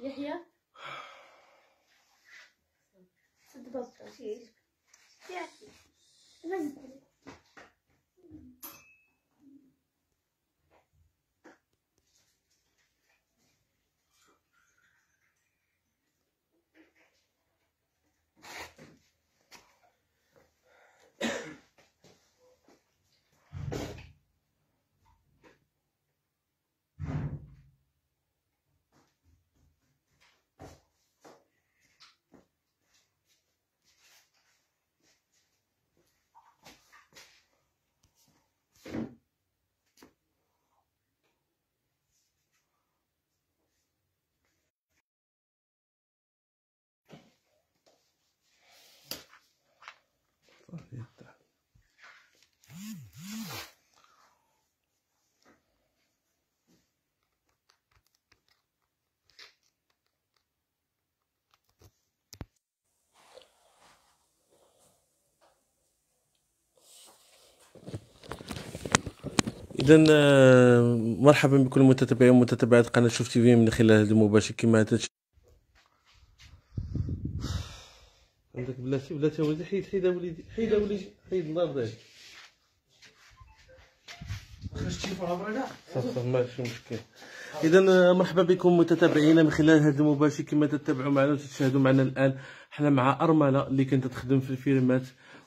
يحيى تدبر يحيى اذا آه، مرحبا بكل متتبعين ومتتبعات قناه شوف تي في من خلال هذا المباشر كما تشاهدون عندك بلاتي بلاتي وليدي حيد حيد وليدي حيد وليدي حيد الله يرضي عليك صافي ماشي مشكل اذا آه، مرحبا بكم متتابعينا من خلال هذا المباشر كما تتابعوا معنا وتتشاهدوا معنا الان حنا مع ارمله اللي كانت تخدم في الفيلمات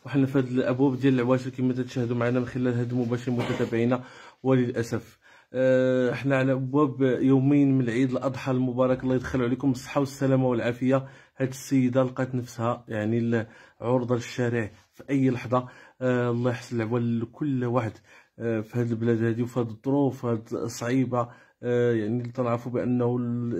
وحنا في هذا الابواب ديال العواشر كما تتشاهدوا معنا من خلال هذا المباشر متتابعينا وللاسف احنا آه، على ابواب يومين من العيد الاضحى المبارك الله يدخل عليكم بالصحه والسلامه والعافيه هاد السيده لقات نفسها يعني عرضه للشارع في اي لحظه آه الله يحسن العوال لكل واحد آه في هاد البلاد هادي وفي هاد الظروف هاد الصعيبه آه يعني تنعرفوا بانه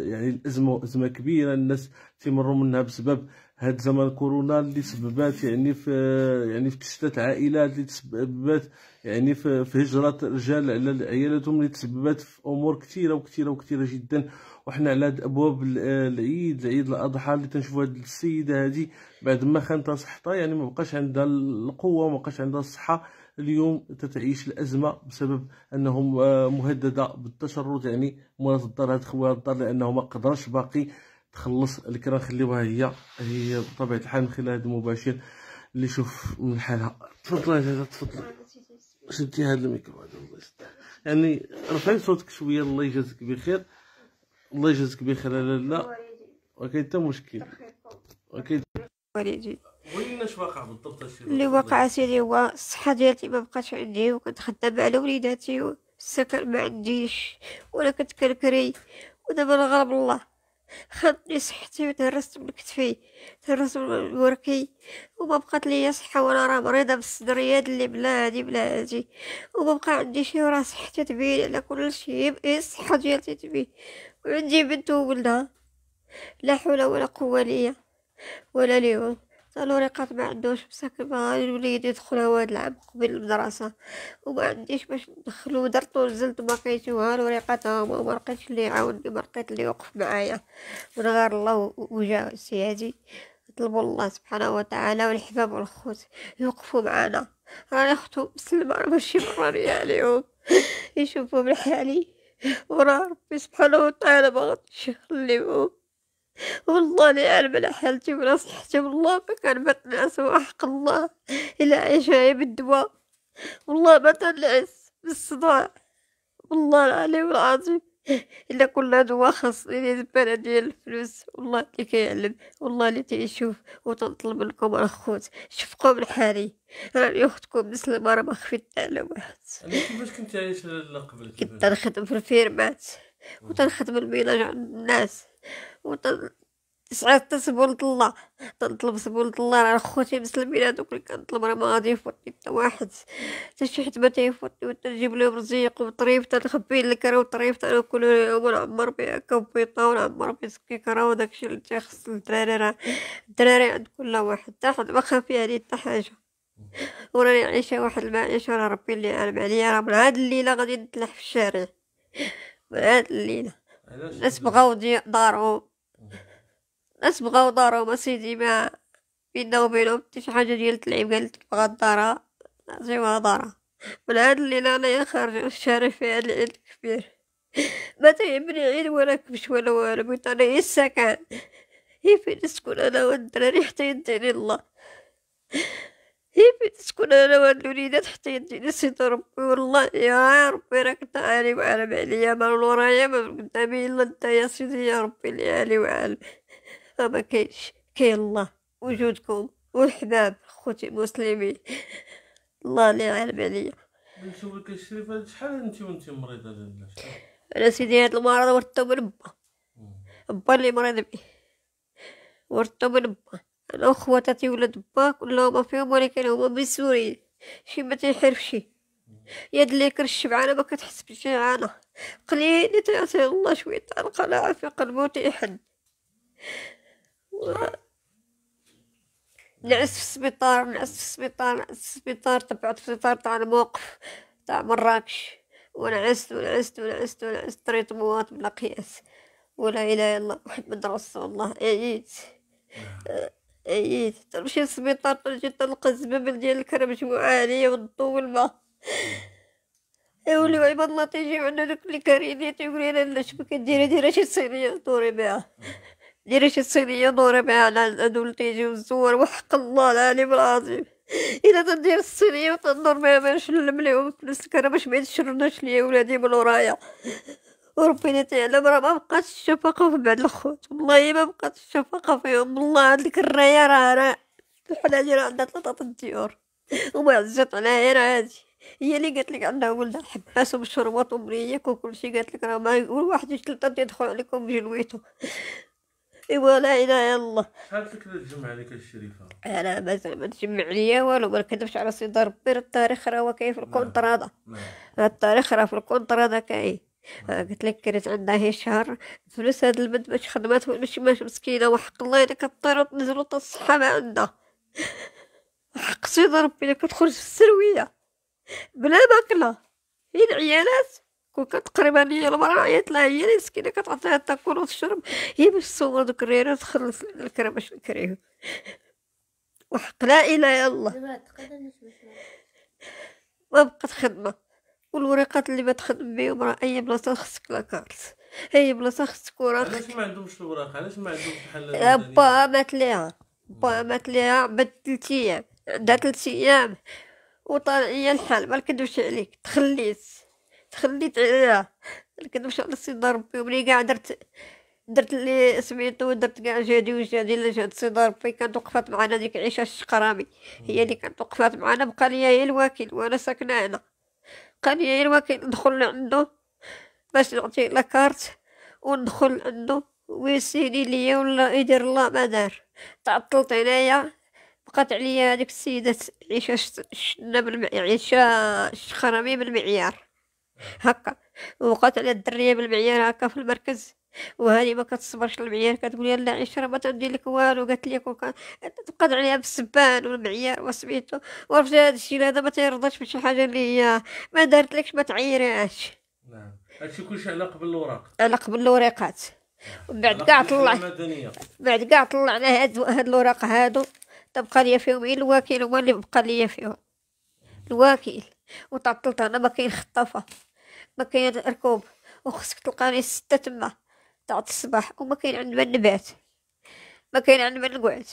يعني الازمه ازمه كبيره الناس تيمروا منها بسبب هاد زمن كورونا اللي سببات يعني في آه، يعني في تشتت عائلات اللي تسببات يعني في, في هجره رجال على عيالاتهم اللي تسببات في امور كثيره وكثيره وكثيره جدا وحنا على هاد ابواب العيد عيد الاضحى اللي تنشوفوا هاد السيده هادي بعد ما خانتها صحتها يعني ما بقاش عندها القوه ما بقاش عندها الصحه اليوم تتعيش الازمه بسبب انهم آه، مهدده بالتشرد يعني مرات الدار هاد خوات الدار لانه ما قدرش باقي تخلص الكره نخليوها هي هي بطبيعه الحال من خلال هذا المباشر اللي شوف من حالها تفضلي هذا تفضلي شدي هذا الميكرو هذا الله يستر يعني رفعي صوتك شويه الله يجازيك بخير الله يجزك بخير لا وكاين حتى مشكل وكاين والدي اش واقع بالضبط اللي واقع سيدي هو الصحه ديالتي ما بقاتش عندي وكنت خدامه على وليداتي والسكن ما عنديش ولا كنت كنكري ودابا الغرب الله خدني صحتي وتهرست من كتفي تهرست من وركي وما بقات ليا صحه وانا راه مريضه بالصدريات اللي بلا هادي بلا هادي وما بقى عندي شي وراه صحتي تبين على كلشي بقي الصحه ديالتي تبين ولدي بنت وولدها لا حول ولا قوة ليا ولا ليهم تلوريقات ما عندوش مساكن ما الوليد يدخل هاد العام قبل المدرسة وما عنديش باش ندخلو درت ونزلت ما لقيتوها الوريقاتها وما لقيتش اللي يعاوني ما لقيت اللي يوقف معايا من غير الله وجا سيادي نطلبوا الله سبحانه وتعالى والحباب والخوت يوقفوا معانا راني اختو مسلمة راه ماشي مراني عليهم يشوفوا من حالي وراه ربي سبحانه وتعالى ما غاديش يخليهم والله لي يعلم على حالتي ولا صحتي والله ما كان ما تنعس وحق الله إلا عيشة بالدواء والله ما تنعس بالصداع والله العلي والعظيم الا كل هادو واخص الزبالة ديال الفلوس والله اللي كيعلم والله اللي تيشوف وتنطلب منكم الخوت شفقوا من حالي راني اختكم مسلمة راه ما خفيت على واحد كيفاش كنت عايش قبل كنت تنخدم في الفيرمات وتنخدم الميناج عند الناس وتن تا سبولة الله تنطلب سبولة الله على خوتي مسلمين هادوك اللي كنطلب راه ما غادي يفوتني حتى واحد حتى شي حد ما تيفوتني وتا نجيب لهم رزيق وطريف تنخبيه لك راه وطريف تناكل اليوم ونعمر هكا كوبيطة ونعمر بها سكيكرة وداكشي اللي تيخص الدراري راه الدراري عند كل واحد حتى حد ما خافي عليه حتى حاجة وراني عايشة واحد المعيشة راه ربي اللي عالم عليا راه من هاد الليلة غادي نتلاح في الشارع من هاد الليلة الناس بغاو دارهم بغاو دارو ما سيدي ما بينا وبينهم حتى شي حاجة ديال تلعب قالت تبغى دارة زعما دارة من هاد الليلة أنايا خارجة الشارع في هاد العيد الكبير ما تيهمني عيد ولا كبش ولا والو بغيت هي إيه السكن هي فين نسكن أنا والدراري حتى يديني الله هي فين نسكن أنا والوليدات حتى يديني سيد ربي والله يا ربي راك تعالي وعالم عليا ما من ورايا ما من قدامي إلا انت يا سيدي يا ربي اللي عالي وعالم ما كاينش كاين الله وجودكم والحباب خوتي المسلمين الله اللي يعلم عليا نشوفك الشريفة شحال انت وانت مريضة لله انا سيدي هاد المرض ورثته من با با اللي مريض بيه ورثته من با انا وخواتاتي ولاد با كلهم فيهم ولكن هما من سوريا شي ما تيحرفش يد اللي كرش شبعانة ما كتحس بالجعانة قليل تيعطي الله شوية القناعة في قلبو تيحن نعس في السبيطار نعس في السبيطار نعس في السبيطار تبعت في السبيطار تاع الموقف تاع مراكش ونعست ونعست ونعست ونعست طريت موات بلا قياس ولا اله الا الله محمد رسول الله عييت نعم. عييت تمشي للسبيطار تجي تلقى الزبابل ديال الكرم مجموعة عليا والضو والماء يولي عباد الله تيجي عندنا دوك اللي كاريني تيقولي لا لا شبك ديري ديري شي صينية دوري بها نعم. ديري شي صينيه نوري ضرب على الأدولتيج الزوار وحق الله العليم العظيم إلا تدير الصينية وتنظر ما باش ليهم فلوسك انا باش ما يتشرناش ليا ولادي من ورايا وربي لي تعلم راه ما بقاتش الشفقة في بعض الخوت والله ما بقاتش الشفقة فيهم والله هاد الكراية راه راه الحلاجة راه عندها ثلاثة الديور وما عزت عليها راه هادي هي اللي قالت لك عندها ولدها حباس ومشروبات ومريك وكلشي قالت لك راه ما يقول واحد جوج تلتة يدخل عليكم بجلويته لا اله الا الله شحال تكذب تجمع عليك الشريفه انا مازال ما تجمع عليا والو ما نكذبش على سيدي ربي التاريخ راه كاين في نعم، الكونترادا نعم. التاريخ راه في الكونترادا كاين نعم. آه، قلت لك كانت عندها هي شهر فلوس هاد البنت باش خدمات ماشي ماشي مسكينه وحق الله الا كطير وتنزل وتصحى ما عندها حق سيدي ربي الا كتخرج في السرويه بلا ماكله هي العيالات وكانت قريبة ليا المرأة عيطت لها هي اللي مسكينة كتعطيها تاكل وتشرب هي باش تصور دوك الريرة تخلص الكرا باش نكريهم وحق لا إله إلا الله ما بقات خدمة والوريقات اللي ما تخدم بيهم راه أي بلاصة خصك لاكارت أي بلاصة خصك وراك علاش ما عندهمش الوراق علاش ما عندهمش بحال أه، با مات ليها با مات ليها بعد تلت أيام عندها تلت أيام وطال الحال ما نكذبش عليك تخليت تخليت عليها كنمشي على السيدة ربي وملي كاع درت درت لي سميتو درت كاع جادي وجادي لا جات السيدة ربي كانت وقفات معنا ديك عيشة الشقرامي هي اللي كانت وقفات معنا بقى ليا هي الوكيل وانا ساكنة هنا بقى ليا هي الوكيل ندخل لعندو باش نعطيه لاكارت وندخل عندو ويسيني ليا ولا يدير الله ما دار تعطلت هنايا بقات عليا هذيك السيدة عيشة شنا بالمعيار عيشة شخرمي بالمعيار هكا وقتل الدريه بالمعيار هكا في المركز وهذه ما كتصبرش المعيار كتقول لا عشرة ما تدي لك والو قالت لك تقدر عليها بالسبان والمعيار وسميتو وعرفت هذا الشيء هذا ما تيرضاش بشي حاجه اللي هي ما دارتلكش ما تعيرهاش نعم هادشي كلشي على قبل الاوراق على قبل نعم. بعد كاع طلع بعد كاع طلعنا هاد هاد الوراق هادو تبقى ليا فيهم غير إيه؟ الوكيل هو اللي بقى ليا فيهم الوكيل وتعطلت انا كاين خطافه ما كاين الركوب وخصك تلقاني ستة تما تاع الصباح وما كاين عند من نبات ما كاين عند من نقعد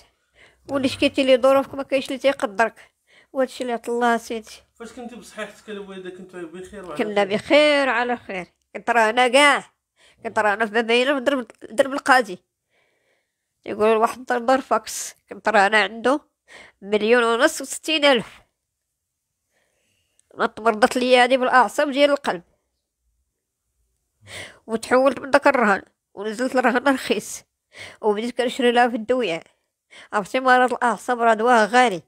واللي شكيتي لي ظروفك ما كاينش اللي تيقدرك وهادشي اللي الله سيدي فاش كنتي بصحيحتك الوالده كنت بخير وعلى كنا بخير وعلى خير كنت رانا كاع كنت رانا في بابايله في درب درب القاضي يقول واحد ضرب فاكس كنت رانا عنده مليون ونص وستين الف ما تمرضت لي هادي بالاعصاب ديال القلب وتحولت من داك الرهن ونزلت لرهن رخيص وبديت كنشري لها في الدوية عرفتي مرض الأعصاب راه دواها غالي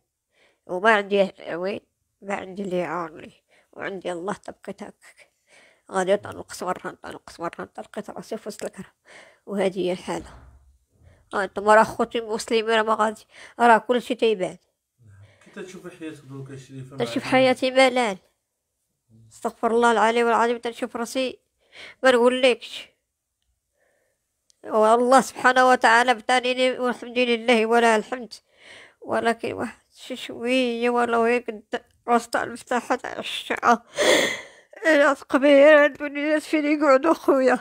وما عندي وين ما عندي اللي يعاوني وعندي الله تبقى تاكك غادي تنقص ورهن تنقص ورهن تلقيت راسي في وسط الكرة وهذه هي الحالة انتم راه خوتي مسلمين راه ما غادي راه كلشي تيبان كي حياتك دروك شريفة تشوف حياتي ملال استغفر الله العلي والعظيم تنشوف راسي ما نقولكش والله سبحانه وتعالى بتانيني والحمد لله ولا الحمد ولكن واحد شوية ولو هيك وسط المفتاح تاع الشعة الناس قبيلة البنيات فين يقعدو خويا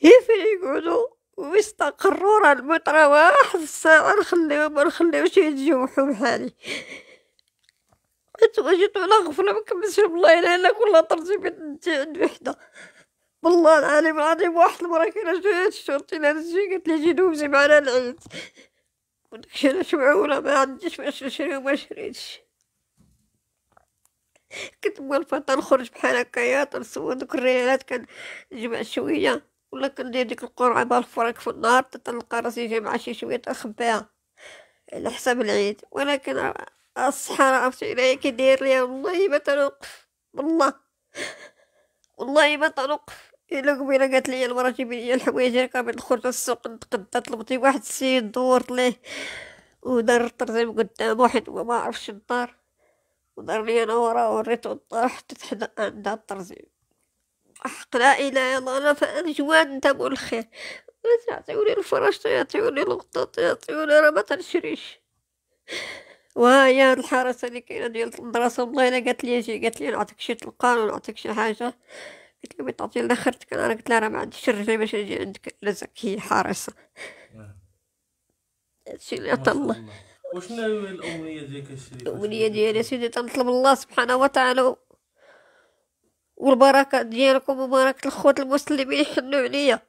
هي فين يقعدو ويستقروا راه المترا واحد الساعة نخليهم منخليوش يتجوحو بحالي وجيت على غفلة ما كملتش والله الا انا كلها طرتي بنت عند وحدة والله العظيم العظيم واحد المرة كي جات الشرطي لابسة قالت لي جي دوزي معنا العيد وداكشي انا معولة ما عنديش باش نشري وما شريتش كنت موالفة تنخرج نخرج بحال هكايا تنسول دوك الريالات كنجمع شوية ولا كندير ديك القرعة مع الفرنك في النهار تنلقى راسي جامعة شي شوية تنخبيها على حساب العيد ولكن أصحى عرش إليك كيدير ليا والله ما تنوقف والله والله ما تنوقف إلا قبيلة قالت لي المرة جيبي لي الحوايج أنا قبل نخرج السوق نتقدى طلبتي واحد السيد دورت ليه ودار الطرزين قدام واحد وما عرفش الدار ودار لي أنا وراه وريته الدار حطيت حدا عندها الطرزين حق لا إله إلا الله فأنا جوان دابو الخير يعطيوني الفراش يعطيوني الغطاط يعطيوني راه ما تنشريش وهي هاد الحراسه اللي كاينه ديال المدرسه والله الا قالت لي اجي قالت لي نعطيك شي طلقان ونعطيك شي حاجه قلت لها تعطي لنا خرتك انا قلت لها راه ما عنديش الرجل باش نجي عندك لا هي حارسه آه. هادشي اللي عطا الله وشنو الامنيه ديالك الشريف الامنيه ديالي سيدي تنطلب الله سبحانه وتعالى والبركه ديالكم وبركه الخوت المسلمين يحلوا عليا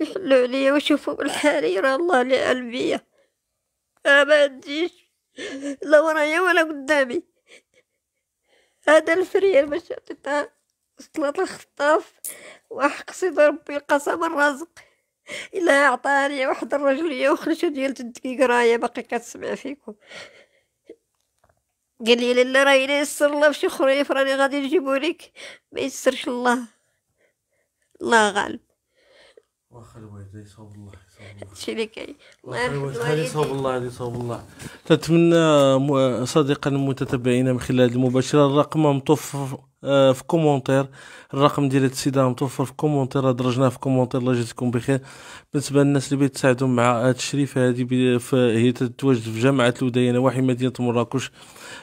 يحلوا عليا ويشوفوا من راه الله اللي علم بيا ما تجيش لا ورايا ولا قدامي هذا الفريال باش عطيتها سلطة الخطاف وحق سيد ربي القسم الرازق الا عطاني واحد يا وخرجه ديال جدك قرايه باقي كتسمع فيكم قال لي لالا راه الا يسر الله شي خريف راني غادي نجيبو لك ما يسرش الله الله غالب واخا الوالد يصوب الله هادشي اللي كاين الله يرحم الوالدين يصاوب الله غادي يصاوب الله نتمنى صديقا المتتبعين من خلال المباشره الرقم مطوف آه، في كومونتير الرقم ديال السيده متوفر في كومونتير درجناه في كومونتير الله يجزيكم بخير بالنسبه للناس اللي بيتساعدوا مع الشريفه هذه هي تتواجد في جامعه الوديانه واحد مدينه مراكش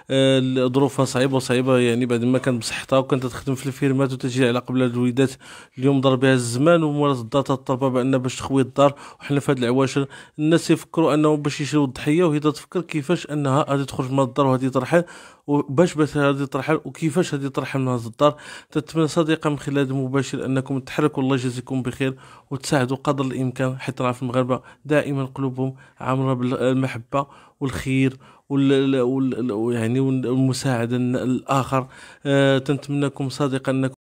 آه، ظروفها صعيبه وصعيبه يعني بعد ما كانت بصحتها وكانت تخدم في الفيرمات وتجي على قبل الوليدات اليوم ضرب بها الزمان وممارسه الدار تطلبها بان باش تخوي الدار وحنا في هاد العواشر الناس يفكروا انهم باش يشريو الضحيه وهي تفكر كيفاش انها غادي تخرج من الدار وغادي ترحل وباش باش هذه طرحه وكيفاش هذه طرحه من هذا الدار تتمنى صديقه من خلال مباشر المباشر انكم تحركوا الله يجازيكم بخير وتساعدوا قدر الامكان حيت راه في المغاربه دائما قلوبهم عامره بالمحبه والخير وال يعني والمساعده الاخر أه تنتمنىكم صادقا انكم